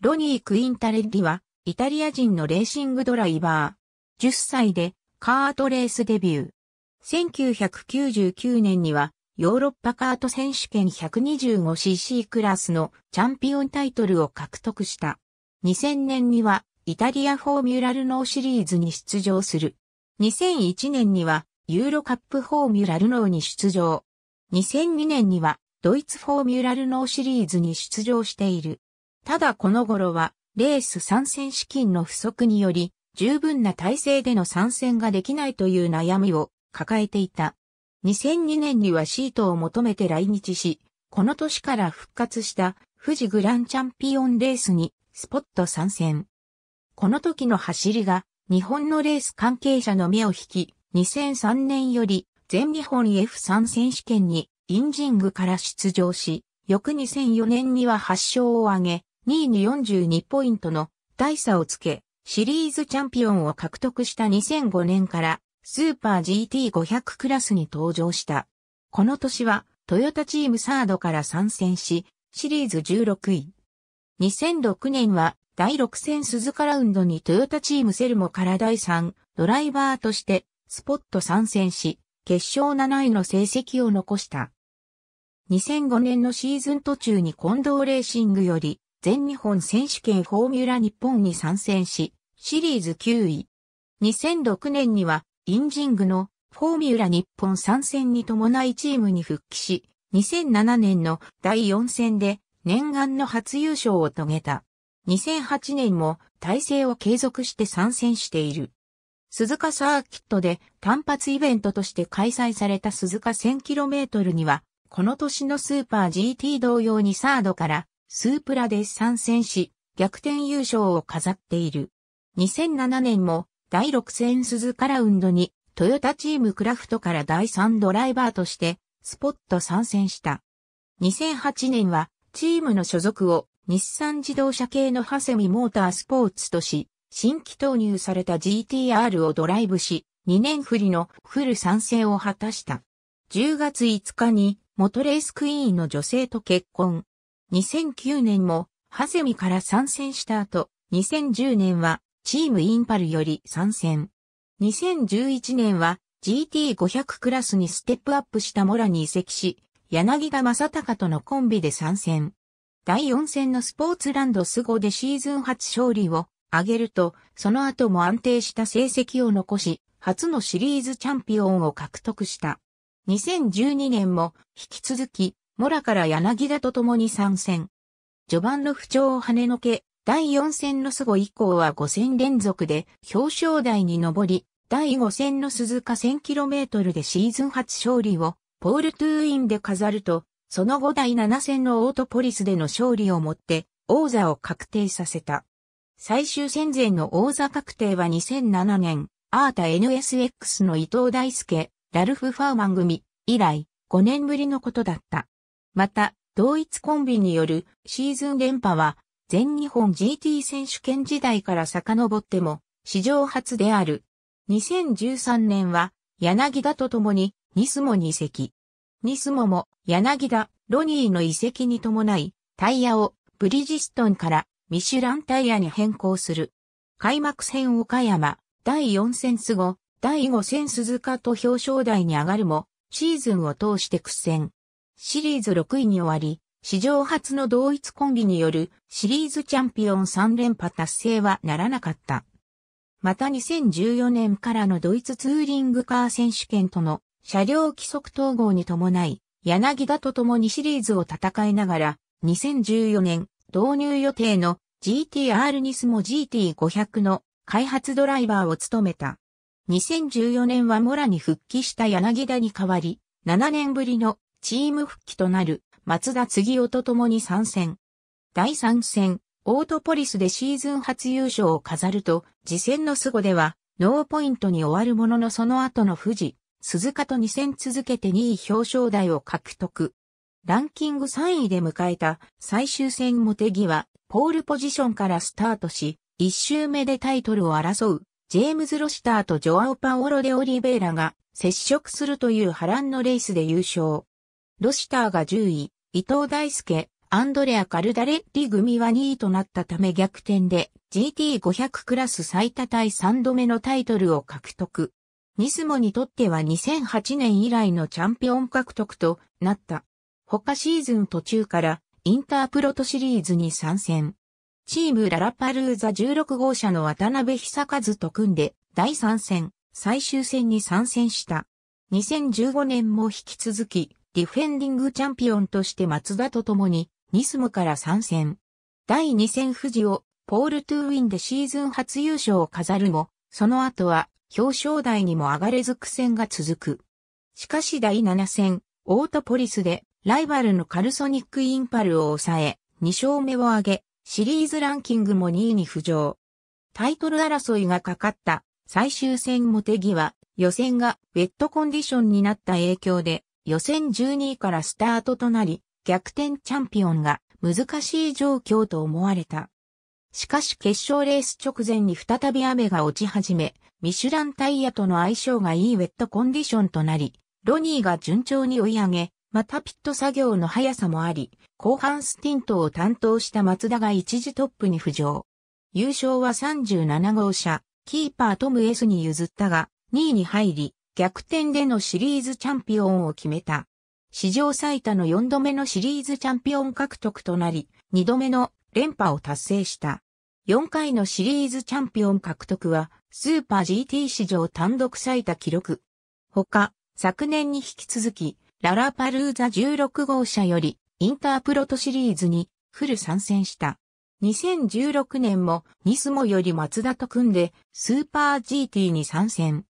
ロニー・クインタレッリは、イタリア人のレーシングドライバー。10歳で、カートレースデビュー。1999年には、ヨーロッパカート選手権 125cc クラスのチャンピオンタイトルを獲得した。2000年には、イタリアフォーミュラルノーシリーズに出場する。2001年には、ユーロカップフォーミュラルノーに出場。2002年には、ドイツフォーミュラルノーシリーズに出場している。ただこの頃は、レース参戦資金の不足により、十分な体制での参戦ができないという悩みを抱えていた。2002年にはシートを求めて来日し、この年から復活した富士グランチャンピオンレースにスポット参戦。この時の走りが日本のレース関係者の目を引き、2003年より全日本 F3 選手権にインジングから出場し、翌2004年には8勝を挙げ、2位に42ポイントの大差をつけ、シリーズチャンピオンを獲得した2005年からスーパー GT500 クラスに登場した。この年はトヨタチームサードから参戦し、シリーズ16位。2006年は第6戦鈴鹿ラウンドにトヨタチームセルモから第3ドライバーとしてスポット参戦し、決勝7位の成績を残した。2005年のシーズン途中に近藤レーシングより全日本選手権フォーミュラ日本に参戦し、シリーズ9位。2006年には、インジングのフォーミュラ日本参戦に伴いチームに復帰し、2007年の第4戦で念願の初優勝を遂げた。2008年も体制を継続して参戦している。鈴鹿サーキットで単発イベントとして開催された鈴鹿 1000km には、この年のスーパー GT 同様にサードからスープラで参戦し、逆転優勝を飾っている。2007年も第6戦鈴鹿ラウンドにトヨタチームクラフトから第3ドライバーとしてスポット参戦した。2008年はチームの所属を日産自動車系のハセミモータースポーツとし、新規投入された GTR をドライブし、2年振りのフル参戦を果たした。10月5日に元レースクイーンの女性と結婚。2009年も、ハゼミから参戦した後、2010年は、チームインパルより参戦。2011年は、GT500 クラスにステップアップしたモラに移籍し、柳田正隆とのコンビで参戦。第4戦のスポーツランドスゴでシーズン初勝利を挙げると、その後も安定した成績を残し、初のシリーズチャンピオンを獲得した。2012年も引き続きモラから柳田と共に参戦。序盤の不調を跳ねのけ、第4戦の菅後以降は5戦連続で表彰台に上り、第5戦の鈴鹿 1000km でシーズン初勝利をポールトゥーインで飾ると、その後第7戦のオートポリスでの勝利をもって王座を確定させた。最終戦前の王座確定は2007年、アータ NSX の伊藤大輔、ラルフ・ファーマン組以来5年ぶりのことだった。また、同一コンビによるシーズン連覇は、全日本 GT 選手権時代から遡っても、史上初である。2013年は、柳田と共に、ニスモに移籍。ニスモも、柳田、ロニーの移籍に伴い、タイヤを、ブリヂストンから、ミシュランタイヤに変更する。開幕戦岡山、第4戦後、第5戦鈴鹿と表彰台に上がるも、シーズンを通して苦戦。シリーズ6位に終わり、史上初の同一コンビによるシリーズチャンピオン3連覇達成はならなかった。また2014年からのドイツツーリングカー選手権との車両規則統合に伴い、柳田と共にシリーズを戦いながら、2014年導入予定の GTR ニスモ GT500 の開発ドライバーを務めた。2014年はモラに復帰した柳田に代わり、7年ぶりのチーム復帰となる松田次夫と共に参戦。第3戦、オートポリスでシーズン初優勝を飾ると、次戦の凄では、ノーポイントに終わるもののその後の富士、鈴鹿と2戦続けて2位表彰台を獲得。ランキング3位で迎えた最終戦モテギは、ポールポジションからスタートし、1周目でタイトルを争う、ジェームズ・ロシターとジョアオ・パオロ・デ・オリベイラが接触するという波乱のレースで優勝。ロシターが10位、伊藤大輔、アンドレア・カルダレッリ組は2位となったため逆転で GT500 クラス最多対3度目のタイトルを獲得。ニスモにとっては2008年以来のチャンピオン獲得となった。他シーズン途中からインタープロトシリーズに参戦。チームララパルーザ16号車の渡辺久和と組んで第3戦、最終戦に参戦した。2015年も引き続きディフェンディングチャンピオンとして松田と共に、ニスムから参戦。第2戦富士を、ポールトゥーウィンでシーズン初優勝を飾るも、その後は、表彰台にも上がれず苦戦が続く。しかし第7戦、オートポリスで、ライバルのカルソニックインパルを抑え、2勝目を挙げ、シリーズランキングも2位に浮上。タイトル争いがかかった最終戦モテギは予選がウェットコンディションになった影響で予選12位からスタートとなり、逆転チャンピオンが難しい状況と思われた。しかし決勝レース直前に再び雨が落ち始め、ミシュランタイヤとの相性がいいウェットコンディションとなり、ロニーが順調に追い上げ、またピット作業の速さもあり、後半スティントを担当した松田が一時トップに浮上。優勝は37号車、キーパートム S に譲ったが、2位に入り、逆転でのシリーズチャンピオンを決めた。史上最多の4度目のシリーズチャンピオン獲得となり、2度目の連覇を達成した。4回のシリーズチャンピオン獲得は、スーパー GT 史上単独最多記録。他、昨年に引き続き、ララパルーザ16号車より、インタープロトシリーズにフル参戦した。2016年もニスモよりマツダと組んでスーパー GT に参戦。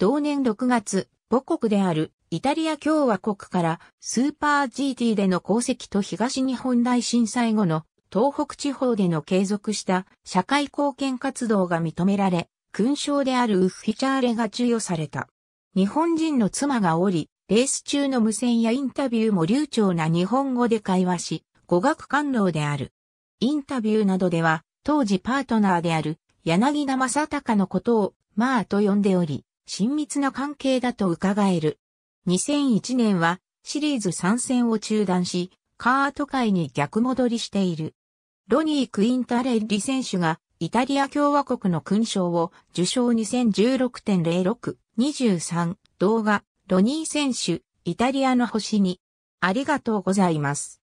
同年6月、母国であるイタリア共和国からスーパー GT での功績と東日本大震災後の東北地方での継続した社会貢献活動が認められ、勲章であるウッフィチャーレが授与された。日本人の妻がおり、レース中の無線やインタビューも流暢な日本語で会話し、語学官能である。インタビューなどでは、当時パートナーである柳田正隆のことを、まあと呼んでおり、親密な関係だと伺える。2001年はシリーズ参戦を中断し、カート界に逆戻りしている。ロニー・クインタレッリ選手がイタリア共和国の勲章を受賞2016.0623動画ロニー選手イタリアの星にありがとうございます。